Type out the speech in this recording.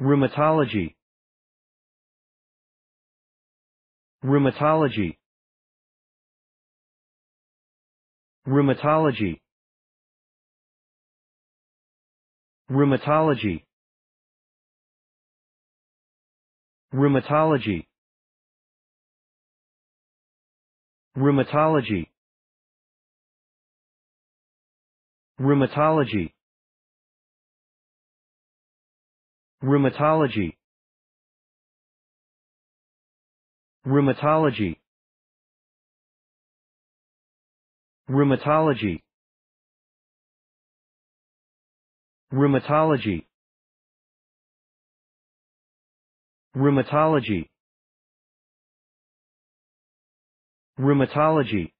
Rheumatology Rheumatology Rheumatology Rheumatology Rheumatology Rheumatology Rheumatology Rheumatology. Rheumatology. Rheumatology. Rheumatology. Rheumatology. Rheumatology.